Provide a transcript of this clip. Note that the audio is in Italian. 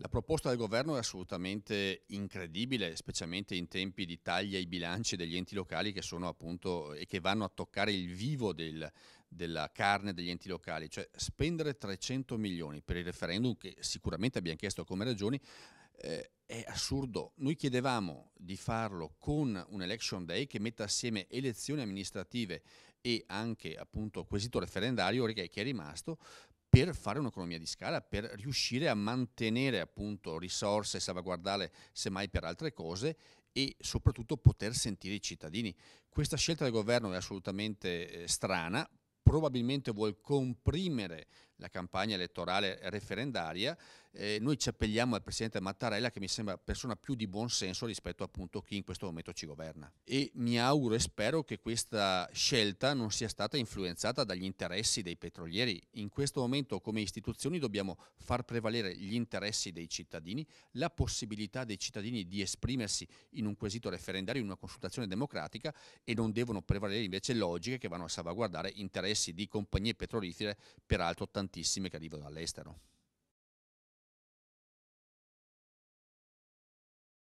La proposta del governo è assolutamente incredibile, specialmente in tempi di tagli ai bilanci degli enti locali che sono appunto e che vanno a toccare il vivo del, della carne degli enti locali, cioè spendere 300 milioni per il referendum che sicuramente abbiamo chiesto come ragioni eh, è assurdo. Noi chiedevamo di farlo con un election day che metta assieme elezioni amministrative e anche appunto quesito referendario che è rimasto per fare un'economia di scala, per riuscire a mantenere appunto risorse, salvaguardarle semmai per altre cose e soprattutto poter sentire i cittadini. Questa scelta del governo è assolutamente eh, strana, probabilmente vuol comprimere la campagna elettorale referendaria, eh, noi ci appelliamo al Presidente Mattarella che mi sembra persona più di buon senso rispetto appunto a chi in questo momento ci governa. E mi auguro e spero che questa scelta non sia stata influenzata dagli interessi dei petrolieri. In questo momento come istituzioni dobbiamo far prevalere gli interessi dei cittadini, la possibilità dei cittadini di esprimersi in un quesito referendario, in una consultazione democratica e non devono prevalere invece logiche che vanno a salvaguardare interessi di compagnie petrolifere, peraltro tantissime tantissime che arrivano dall'estero.